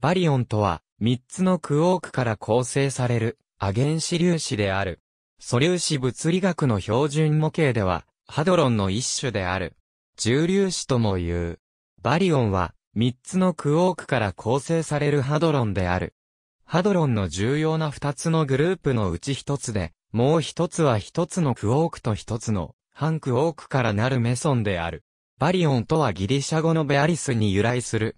バリオンとは、3つのクオークから構成される、アゲン子粒子である。素粒子物理学の標準模型では、ハドロンの一種である。重粒子とも言う。バリオンは、3つのクオークから構成されるハドロンである。ハドロンの重要な2つのグループのうち1つで、もう1つは1つのクオークと1つの、半クオークからなるメソンである。バリオンとはギリシャ語のベアリスに由来する、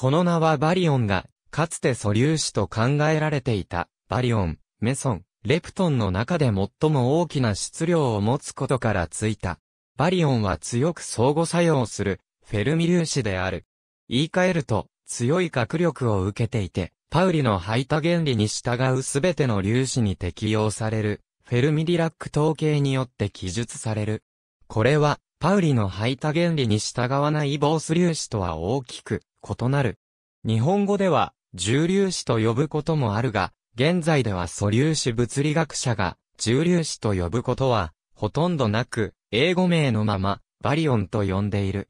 この名はバリオンが、かつて素粒子と考えられていた、バリオン、メソン、レプトンの中で最も大きな質量を持つことからついた。バリオンは強く相互作用する、フェルミ粒子である。言い換えると、強い学力を受けていて、パウリの排他原理に従うすべての粒子に適用される、フェルミディラック統計によって記述される。これは、パウリの排他原理に従わないボース粒子とは大きく異なる。日本語では、重粒子と呼ぶこともあるが、現在では素粒子物理学者が、重粒子と呼ぶことは、ほとんどなく、英語名のまま、バリオンと呼んでいる。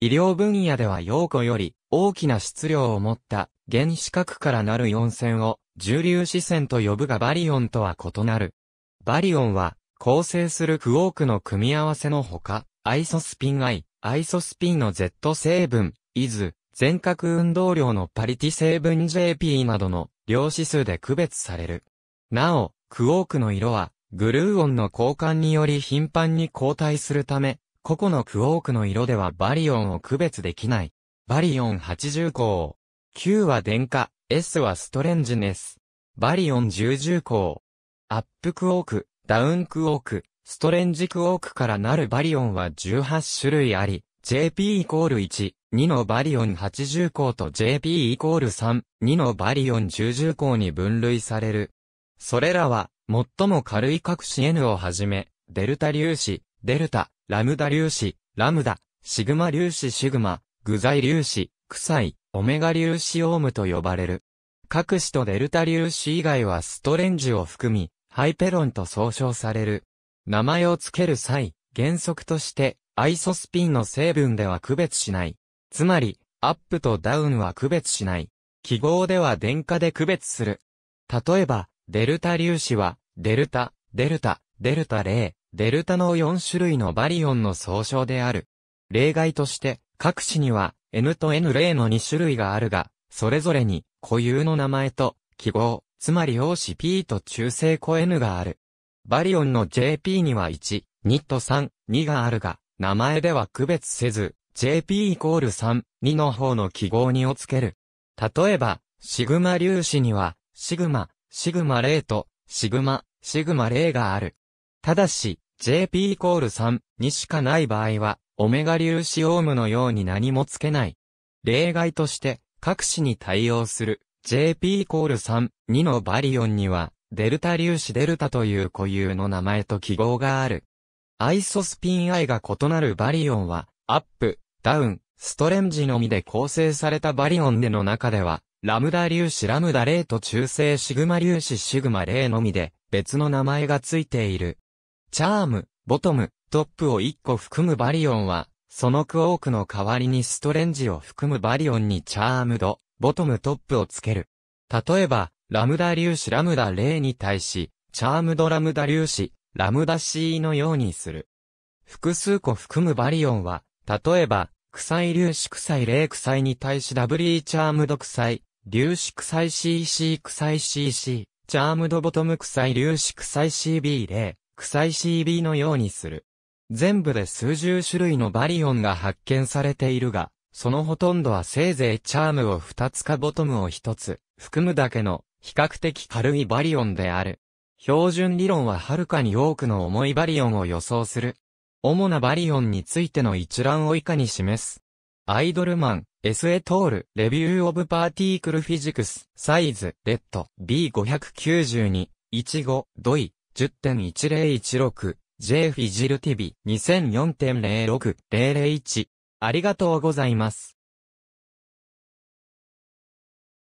医療分野では陽子より大きな質量を持った原子核からなる4線を重粒子線と呼ぶがバリオンとは異なる。バリオンは構成するクォークの組み合わせのほか、アイソスピン I、アイソスピンの Z 成分、イズ、全角運動量のパリティ成分 JP などの量子数で区別される。なお、クォークの色は、グルーオンの交換により頻繁に交代するため、個々のクォークの色ではバリオンを区別できない。バリオン80項。Q は電化、S はストレンジネス。バリオン10項。アップクォーク、ダウンクォーク、ストレンジクォークからなるバリオンは18種類あり、JP イコール1、2のバリオン80項と JP イコール3、2のバリオン1 0項に分類される。それらは、最も軽い各子 N をはじめ、デルタ粒子、デルタ、ラムダ粒子、ラムダ、シグマ粒子シグマ、具材粒子、臭い、オメガ粒子オームと呼ばれる。各子とデルタ粒子以外はストレンジを含み、ハイペロンと総称される。名前を付ける際、原則として、アイソスピンの成分では区別しない。つまり、アップとダウンは区別しない。記号では電荷で区別する。例えば、デルタ粒子は、デルタ、デルタ、デルタ0、デルタの4種類のバリオンの総称である。例外として、各紙には N と N0 の2種類があるが、それぞれに固有の名前と記号、つまり陽子 P と中性子 N がある。バリオンの JP には1、2と3、2があるが、名前では区別せず、JP イコール3、2の方の記号にをつける。例えば、シグマ粒子には、シグマ、シグマ0と、シグマ、シグマ0がある。ただし、JP イコール3にしかない場合は、オメガ粒子オームのように何もつけない。例外として、各子に対応する JP イコール3、2のバリオンには、デルタ粒子デルタという固有の名前と記号がある。アイソスピンアイが異なるバリオンは、アップ、ダウン、ストレンジのみで構成されたバリオンでの中では、ラムダ粒子ラムダ0と中性シグマ粒子シグマ0のみで、別の名前がついている。チャーム、ボトム、トップを1個含むバリオンは、そのクオークの代わりにストレンジを含むバリオンにチャームド、ボトムトップをつける。例えば、ラムダ粒子ラムダ0に対し、チャームドラムダ粒子、ラムダ C のようにする。複数個含むバリオンは、例えば、臭い粒子臭い霊臭いに対しダブリーチャームド臭い、粒子臭い CC 臭い CC、チャームドボトム臭い粒子臭い CB 霊、臭い CB のようにする。全部で数十種類のバリオンが発見されているが、そのほとんどはせいぜいチャームを2つかボトムを1つ、含むだけの比較的軽いバリオンである。標準理論ははるかに多くの重いバリオンを予想する。主なバリオンについての一覧を以下に示す。アイドルマン、SA トール、レビューオブパーティークルフィジクス、サイズ、レッド、B592、15、ドイ、10.1016、J フィジルティビ、2004.06、001。ありがとうございます。